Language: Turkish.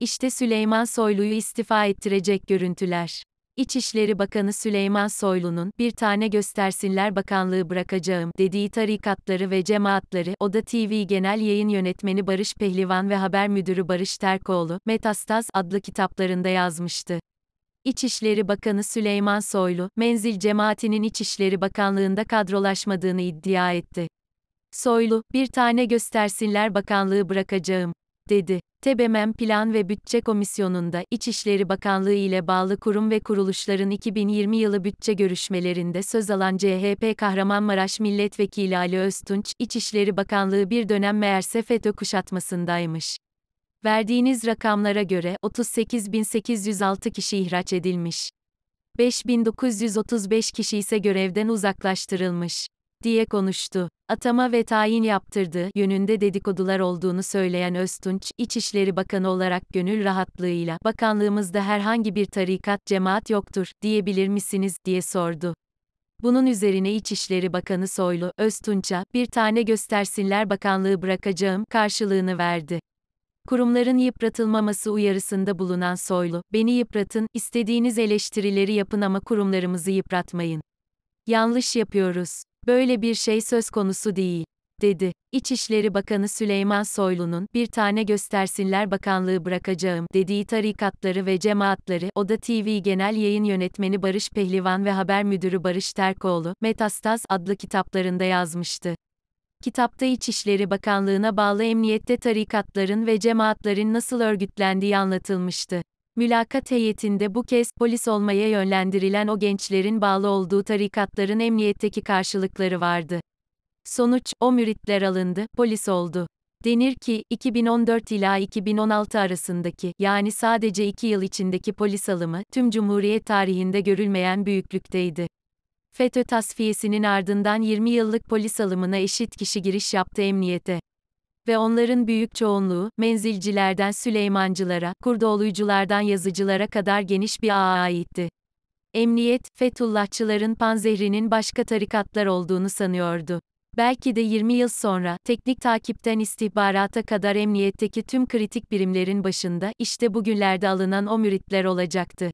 İşte Süleyman Soylu'yu istifa ettirecek görüntüler. İçişleri Bakanı Süleyman Soylu'nun bir tane göstersinler bakanlığı bırakacağım dediği tarikatları ve cemaatleri Oda TV Genel Yayın Yönetmeni Barış Pehlivan ve Haber Müdürü Barış Terkoğlu, Metastaz adlı kitaplarında yazmıştı. İçişleri Bakanı Süleyman Soylu, menzil cemaatinin İçişleri Bakanlığında kadrolaşmadığını iddia etti. Soylu, bir tane göstersinler bakanlığı bırakacağım dedi. TBMM Plan ve Bütçe Komisyonu'nda İçişleri Bakanlığı ile bağlı kurum ve kuruluşların 2020 yılı bütçe görüşmelerinde söz alan CHP Kahramanmaraş Milletvekili Ali Öztunç, İçişleri Bakanlığı bir dönem meğerse FETÖ kuşatmasındaymış. Verdiğiniz rakamlara göre 38.806 kişi ihraç edilmiş. 5.935 kişi ise görevden uzaklaştırılmış diye konuştu. Atama ve tayin yaptırdı yönünde dedikodular olduğunu söyleyen Öztunç, İçişleri Bakanı olarak gönül rahatlığıyla "Bakanlığımızda herhangi bir tarikat, cemaat yoktur diyebilir misiniz?" diye sordu. Bunun üzerine İçişleri Bakanı Soylu, Öztunç'a, bir tane göstersinler bakanlığı bırakacağım, karşılığını verdi. Kurumların yıpratılmaması uyarısında bulunan Soylu, beni yıpratın, istediğiniz eleştirileri yapın ama kurumlarımızı yıpratmayın. Yanlış yapıyoruz. Böyle bir şey söz konusu değil dedi. İçişleri Bakanı Süleyman Soylu'nun bir tane göstersinler bakanlığı bırakacağım dediği tarikatları ve cemaatleri Oda TV Genel Yayın Yönetmeni Barış Pehlivan ve Haber Müdürü Barış Terkoğlu, Metastaz adlı kitaplarında yazmıştı. Kitapta İçişleri Bakanlığı'na bağlı emniyette tarikatların ve cemaatlerin nasıl örgütlendiği anlatılmıştı. Mülakat heyetinde bu kez polis olmaya yönlendirilen o gençlerin bağlı olduğu tarikatların emniyetteki karşılıkları vardı. Sonuç, o müritler alındı, polis oldu. Denir ki, 2014 ila 2016 arasındaki, yani sadece 2 yıl içindeki polis alımı, tüm Cumhuriyet tarihinde görülmeyen büyüklükteydi. FETÖ tasfiyesinin ardından 20 yıllık polis alımına eşit kişi giriş yaptı emniyete ve onların büyük çoğunluğu, menzilcilerden Süleymancılara, Kurdoğluyculardan yazıcılara kadar geniş bir ağa aitti. Emniyet, Fethullahçıların panzehrinin başka tarikatlar olduğunu sanıyordu. Belki de 20 yıl sonra, teknik takipten istihbarata kadar emniyetteki tüm kritik birimlerin başında, işte bugünlerde alınan o müritler olacaktı.